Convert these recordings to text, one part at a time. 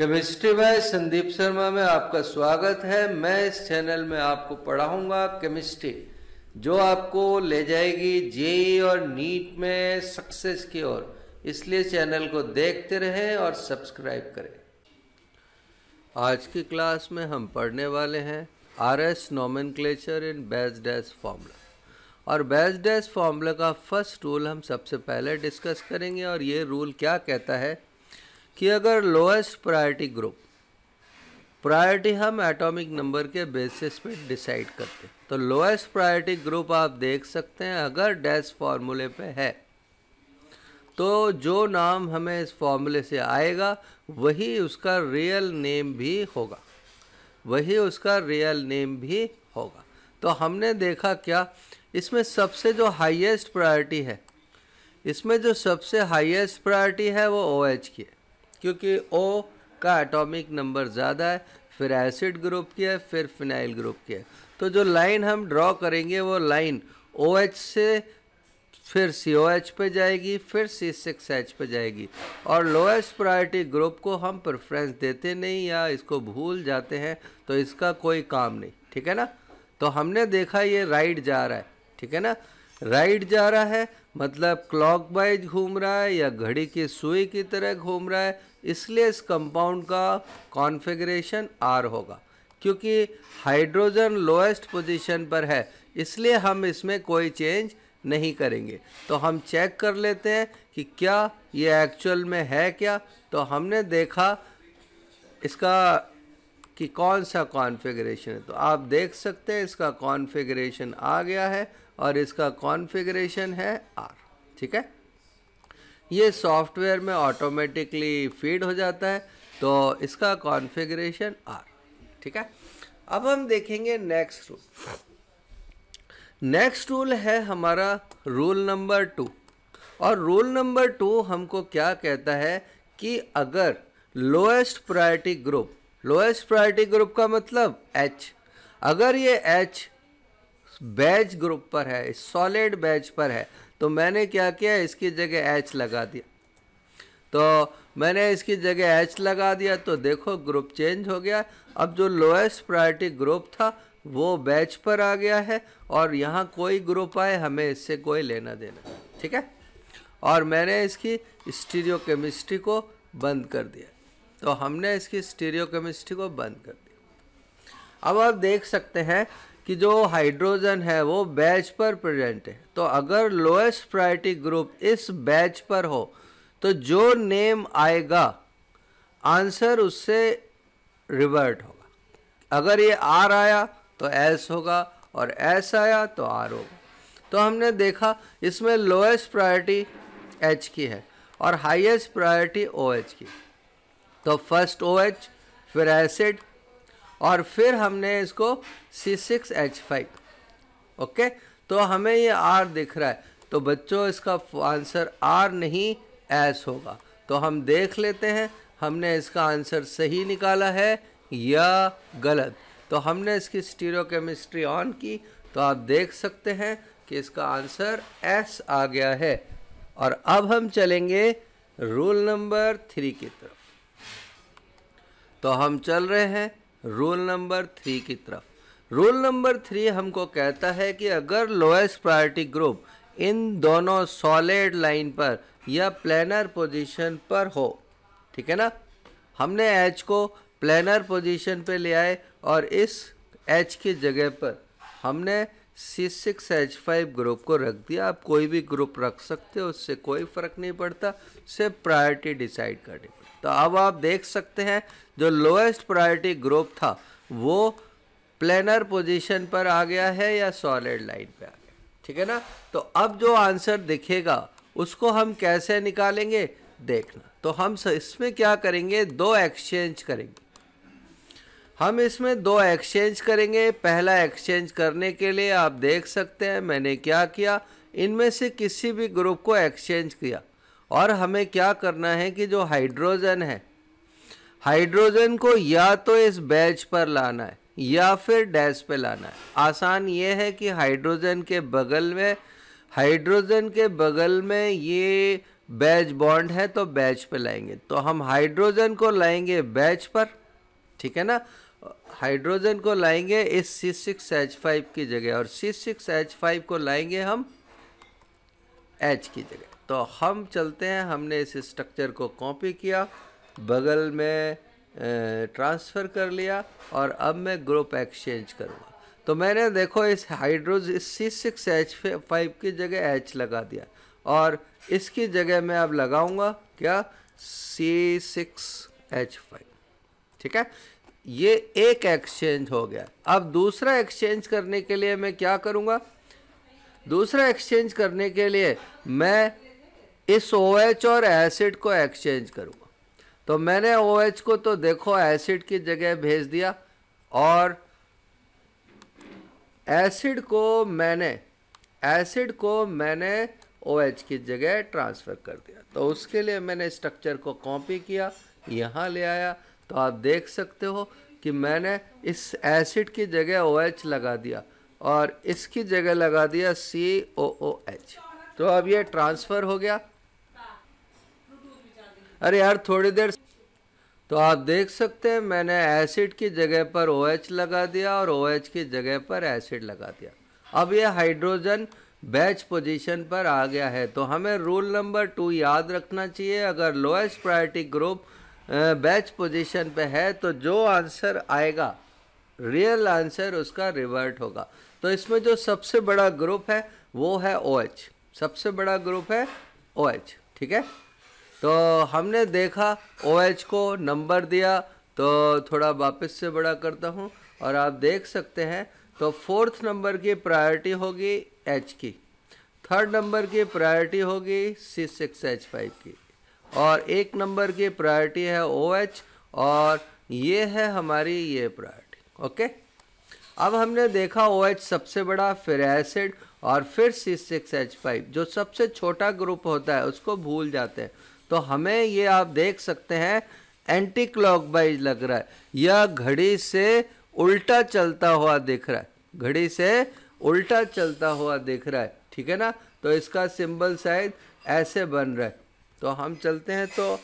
Chemistry bye Sandeep Sharma में आपका स्वागत है मैं इस चैनल में आपको पढ़ाऊंगा केमिस्ट्री जो आपको ले जाएगी जेई और नीट में सक्सेस की ओर इसलिए चैनल को देखते रहें और सब्सक्राइब करें आज की क्लास में हम पढ़ने वाले हैं R S nomenclature in wedge dash formula और बेस डैस फॉर्मूला का फर्स्ट रूल हम सबसे पहले डिस्कस करेंगे और ये रूल क्या कहता है कि अगर लोएस्ट प्रायोरिटी ग्रुप प्रायोरिटी हम एटॉमिक नंबर के बेसिस पे डिसाइड करते हैं तो लोएस्ट प्रायोरिटी ग्रुप आप देख सकते हैं अगर डैश फार्मूले पे है तो जो नाम हमें इस फॉर्मूले से आएगा वही उसका रियल नेम भी होगा वही उसका रियल नेम भी होगा तो हमने देखा क्या इसमें सबसे जो हाईएस्ट प्रायोरिटी है इसमें जो सबसे हाईएस्ट प्रायोरिटी है वो ओ OH की है क्योंकि ओ का एटॉमिक नंबर ज़्यादा है फिर एसिड ग्रुप की है फिर फिनाइल ग्रुप की है तो जो लाइन हम ड्रॉ करेंगे वो लाइन ओ OH से फिर सी ओ एच पे जाएगी फिर सी सिक्स एच पे जाएगी और लोएस्ट प्रायोरिटी ग्रुप को हम प्रेफरेंस देते नहीं या इसको भूल जाते हैं तो इसका कोई काम नहीं ठीक है ना तो हमने देखा ये राइट जा रहा है ठीक है ना राइट जा रहा है मतलब क्लॉकवाइज घूम रहा है या घड़ी की सुई की तरह घूम रहा है इसलिए इस कंपाउंड का कॉन्फ़िगरेशन आर होगा क्योंकि हाइड्रोजन लोएस्ट पोजीशन पर है इसलिए हम इसमें कोई चेंज नहीं करेंगे तो हम चेक कर लेते हैं कि क्या ये एक्चुअल में है क्या तो हमने देखा इसका कि कौन सा कॉन्फ़िगरेशन है तो आप देख सकते हैं इसका कॉन्फ़िगरेशन आ गया है और इसका कॉन्फ़िगरेशन है आर ठीक है ये सॉफ्टवेयर में ऑटोमेटिकली फीड हो जाता है तो इसका कॉन्फ़िगरेशन आर ठीक है अब हम देखेंगे नेक्स्ट रूल नेक्स्ट रूल है हमारा रूल नंबर टू और रूल नंबर टू हमको क्या कहता है कि अगर lowest priority group lowest priority group का मतलब एच अगर ये एच बैच ग्रुप पर है सॉलिड बैच पर है तो मैंने क्या किया इसकी जगह एच लगा दिया तो मैंने इसकी जगह एच लगा दिया तो देखो ग्रुप चेंज हो गया अब जो लोएस्ट प्रायोरिटी ग्रुप था वो बैच पर आ गया है और यहाँ कोई ग्रुप आए हमें इससे कोई लेना देना ठीक है और मैंने इसकी स्टीरियो केमिस्ट्री को बंद कर दिया तो हमने इसकी स्टीरियो केमिस्ट्री को बंद कर दिया अब आप देख सकते हैं कि जो हाइड्रोजन है वो बैच पर प्रेजेंट है तो अगर लोएस्ट प्रायोरिटी ग्रुप इस बैच पर हो तो जो नेम आएगा आंसर उससे रिवर्ट होगा अगर ये आर आया तो एस होगा और एस आया तो आर होगा तो हमने देखा इसमें लोएस्ट प्रायोरिटी एच की है और हाईएस्ट प्रायोरिटी ओ एच की तो फर्स्ट ओ OH, एच फिर एसिड और फिर हमने इसको C six H five okay तो हमें ये आर दिख रहा है तो बच्चों इसका आंसर आर नहीं एस होगा तो हम देख लेते हैं हमने इसका आंसर सही निकाला है या गलत तो हमने इसकी स्टीरोकेमिस्ट्री ऑन की तो आप देख सकते हैं कि इसका आंसर एस आ गया है और अब हम चलेंगे रूल नंबर थ्री की तरफ तो हम चल रहे हैं रोल नंबर थ्री की तरफ रोल नंबर थ्री हमको कहता है कि अगर लोएस्ट प्रायोरिटी ग्रुप इन दोनों सॉलिड लाइन पर या प्लानर पोजीशन पर हो ठीक है ना हमने एच को प्लानर पोजीशन पे ले आए और इस एच की जगह पर हमने C six H five group को रख दिया आप कोई भी ग्रुप रख सकते हो उससे कोई फ़र्क नहीं पड़ता सिर्फ प्रायोरिटी डिसाइड करें तो अब आप देख सकते हैं जो लोएस्ट प्रायोरिटी ग्रुप था वो प्लेनर पोजीशन पर आ गया है या सॉलिड लाइन पे आ गया ठीक है ना तो अब जो आंसर दिखेगा उसको हम कैसे निकालेंगे देखना तो हम इसमें क्या करेंगे दो एक्सचेंज करेंगे हम इसमें दो एक्सचेंज करेंगे पहला एक्सचेंज करने के लिए आप देख सकते हैं मैंने क्या किया इनमें से किसी भी ग्रुप को एक्सचेंज किया और हमें क्या करना है कि जो हाइड्रोजन है हाइड्रोजन को या तो इस बैच पर लाना है या फिर डैश पे लाना है आसान ये है कि हाइड्रोजन के बगल में हाइड्रोजन के बगल में ये बैच बॉन्ड है तो बैच पे लाएंगे तो हम हाइड्रोजन को लाएंगे बैच पर ठीक है ना हाइड्रोजन को लाएंगे इस सी सिक्स एच फाइव की जगह और सी सिक्स एच फाइव को लाएंगे हम एच की जगह तो हम चलते हैं हमने इस स्ट्रक्चर को कॉपी किया बगल में ट्रांसफ़र कर लिया और अब मैं ग्रुप एक्सचेंज करूँगा तो मैंने देखो इस hydrogen C six H five की जगह एच लगा दिया और इसकी जगह मैं अब लगाऊंगा क्या सी सिक्स एच फाइव ठीक है ये एक एक्सचेंज हो गया अब दूसरा एक्सचेंज करने के लिए मैं क्या करूँगा दूसरा एक्सचेंज करने के लिए मैं इस ओ OH और एसिड को एक्सचेंज करूँगा तो मैंने ओ OH को तो देखो एसिड की जगह भेज दिया और एसिड को मैंने एसिड को मैंने ओ OH की जगह ट्रांसफ़र कर दिया तो उसके लिए मैंने स्ट्रक्चर को कॉपी किया यहाँ ले आया तो आप देख सकते हो कि मैंने इस एसिड की जगह ओ OH लगा दिया और इसकी जगह लगा दिया सी ओ ओ एच तो अब ये ट्रांसफ़र हो गया अरे यार थोड़ी देर तो आप देख सकते हैं मैंने एसिड की जगह पर ओ OH लगा दिया और ओ OH की जगह पर एसिड लगा दिया अब यह हाइड्रोजन बैच पोजीशन पर आ गया है तो हमें रूल नंबर टू याद रखना चाहिए अगर lowest priority group wedge position पे है तो जो आंसर आएगा रियल आंसर उसका रिवर्ट होगा तो इसमें जो सबसे बड़ा ग्रुप है वो है ओ OH. सबसे बड़ा ग्रुप है ओ OH, ठीक है तो हमने देखा ओ OH को नंबर दिया तो थोड़ा वापस से बड़ा करता हूँ और आप देख सकते हैं तो फोर्थ नंबर की प्रायोरिटी होगी एच की थर्ड नंबर की प्रायोरिटी होगी सी सिक्स एच फाइव की और एक नंबर की प्रायोरिटी है ओ OH और ये है हमारी ये प्रायोरिटी ओके अब हमने देखा ओ OH सबसे बड़ा फिर एसिड और फिर सी सिक्स एच फाइव जो सबसे छोटा ग्रुप होता है उसको भूल जाते हैं तो हमें ये आप देख सकते हैं एंटी क्लॉकवाइज लग रहा है यह घड़ी से उल्टा चलता हुआ दिख रहा है घड़ी से उल्टा चलता हुआ दिख रहा है ठीक है ना तो इसका सिंबल शायद ऐसे बन रहा है तो हम चलते हैं तो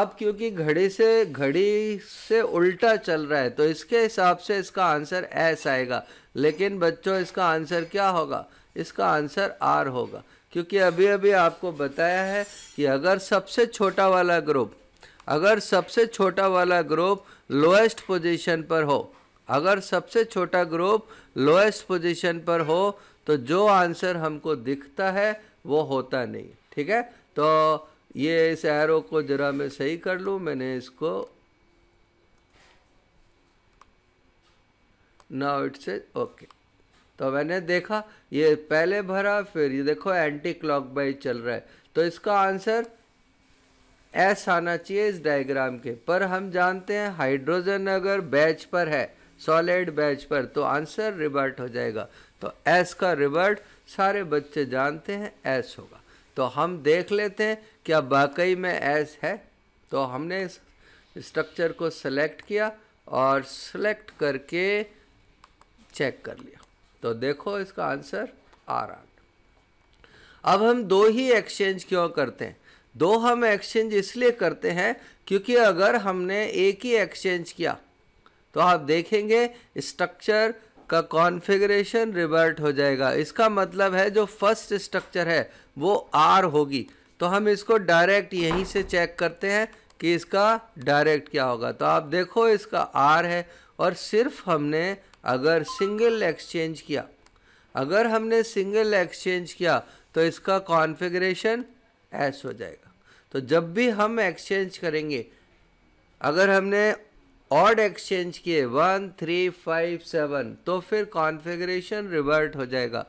अब क्योंकि घड़ी से घड़ी से उल्टा चल रहा है तो इसके हिसाब से इसका आंसर एस आएगा लेकिन बच्चों इसका आंसर क्या होगा इसका आंसर आर होगा क्योंकि अभी अभी आपको बताया है कि अगर सबसे छोटा वाला ग्रुप अगर सबसे छोटा वाला ग्रुप लोएस्ट पोजीशन पर हो अगर सबसे छोटा ग्रुप लोएस्ट पोजीशन पर हो तो जो आंसर हमको दिखता है वो होता नहीं ठीक है तो ये इस एरो को ज़रा मैं सही कर लूँ मैंने इसको नाउ इट्स ओके तो मैंने देखा ये पहले भरा फिर ये देखो एंटी क्लॉक चल रहा है तो इसका आंसर एस आना चाहिए इस डायग्राम के पर हम जानते हैं हाइड्रोजन अगर बैच पर है सॉलिड बैच पर तो आंसर रिवर्ट हो जाएगा तो एस का रिवर्ट सारे बच्चे जानते हैं एस होगा तो हम देख लेते हैं क्या वाकई में एस है तो हमने इस स्ट्रक्चर को सेलेक्ट किया और सेलेक्ट करके चेक कर लिया तो देखो इसका आंसर आर आर अब हम दो ही एक्सचेंज क्यों करते हैं दो हम एक्सचेंज इसलिए करते हैं क्योंकि अगर हमने एक ही एक्सचेंज किया तो आप देखेंगे स्ट्रक्चर का कॉन्फ़िगरेशन रिवर्ट हो जाएगा इसका मतलब है जो फर्स्ट स्ट्रक्चर है वो आर होगी तो हम इसको डायरेक्ट यहीं से चेक करते हैं कि इसका डायरेक्ट क्या होगा तो आप देखो इसका आर है और सिर्फ हमने अगर सिंगल एक्सचेंज किया अगर हमने सिंगल एक्सचेंज किया तो इसका कॉन्फ़िगरेशन एस हो जाएगा तो जब भी हम एक्सचेंज करेंगे अगर हमने ऑड एक्सचेंज किए वन थ्री फाइव सेवन तो फिर कॉन्फ़िगरेशन रिवर्ट हो जाएगा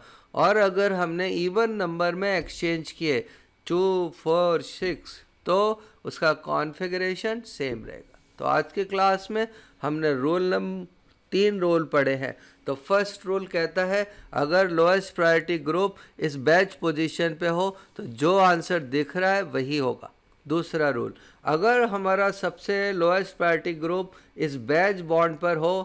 और अगर हमने इवन नंबर में एक्सचेंज किए टू फोर सिक्स तो उसका कॉन्फ़िगरेशन सेम रहेगा तो आज के क्लास में हमने रोल नंबर तीन रोल पड़े हैं तो फर्स्ट रूल कहता है अगर लोएस्ट प्रायोरिटी ग्रुप इस बैच पोजीशन पे हो तो जो आंसर दिख रहा है वही होगा दूसरा रूल अगर हमारा सबसे लोएस्ट प्रायोरिटी ग्रुप इस बैच बॉन्ड पर हो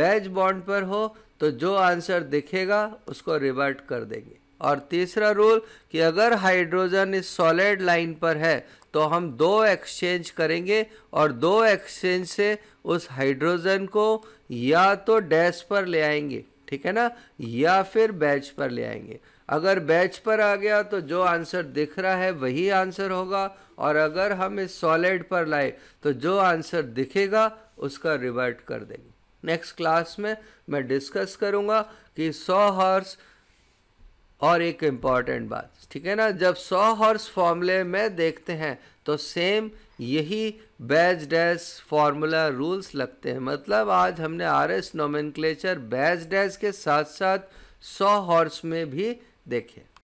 बैच बॉन्ड पर हो तो जो आंसर दिखेगा उसको रिवर्ट कर देंगे और तीसरा रूल कि अगर हाइड्रोजन इस सॉलिड लाइन पर है तो हम दो एक्सचेंज करेंगे और दो एक्सचेंज से उस हाइड्रोजन को या तो डैश पर ले आएंगे ठीक है ना या फिर बैच पर ले आएंगे अगर बैच पर आ गया तो जो आंसर दिख रहा है वही आंसर होगा और अगर हम इस सॉलिड पर लाए तो जो आंसर दिखेगा उसका रिवर्ट कर देंगे नेक्स्ट क्लास में मैं डिस्कस करूँगा कि सौ हॉर्स और एक इम्पॉर्टेंट बात ठीक है ना जब सौ हॉर्स फॉर्मूले में देखते हैं तो सेम यही बैज डैश फार्मूला रूल्स लगते हैं मतलब आज हमने R S nomenclature wedge dash के साथ साथ सौ हॉर्स में भी देखे